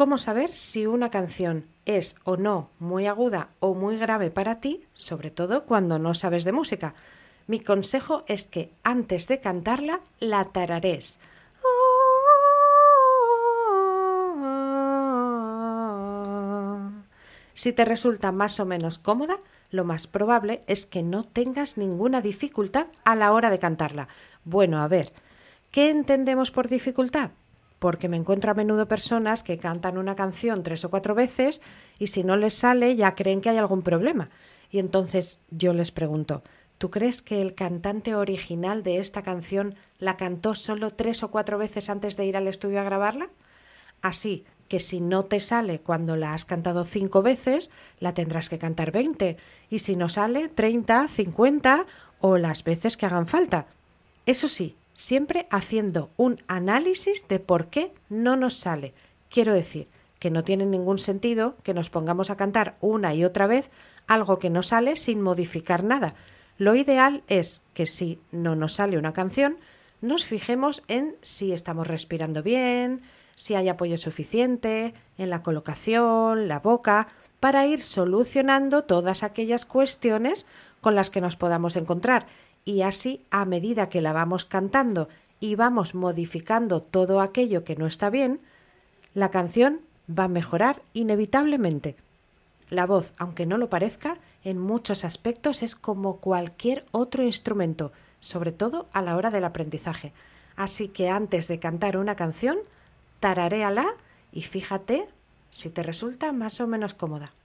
cómo saber si una canción es o no muy aguda o muy grave para ti, sobre todo cuando no sabes de música. Mi consejo es que antes de cantarla la tararés. Si te resulta más o menos cómoda, lo más probable es que no tengas ninguna dificultad a la hora de cantarla. Bueno, a ver, ¿qué entendemos por dificultad? porque me encuentro a menudo personas que cantan una canción tres o cuatro veces y si no les sale ya creen que hay algún problema. Y entonces yo les pregunto, ¿tú crees que el cantante original de esta canción la cantó solo tres o cuatro veces antes de ir al estudio a grabarla? Así que si no te sale cuando la has cantado cinco veces, la tendrás que cantar veinte, y si no sale, treinta, cincuenta o las veces que hagan falta. Eso sí, siempre haciendo un análisis de por qué no nos sale. Quiero decir, que no tiene ningún sentido que nos pongamos a cantar una y otra vez algo que no sale sin modificar nada. Lo ideal es que si no nos sale una canción, nos fijemos en si estamos respirando bien, si hay apoyo suficiente, en la colocación, la boca, para ir solucionando todas aquellas cuestiones con las que nos podamos encontrar y así a medida que la vamos cantando y vamos modificando todo aquello que no está bien, la canción va a mejorar inevitablemente. La voz, aunque no lo parezca, en muchos aspectos es como cualquier otro instrumento, sobre todo a la hora del aprendizaje. Así que antes de cantar una canción, tararéala y fíjate si te resulta más o menos cómoda.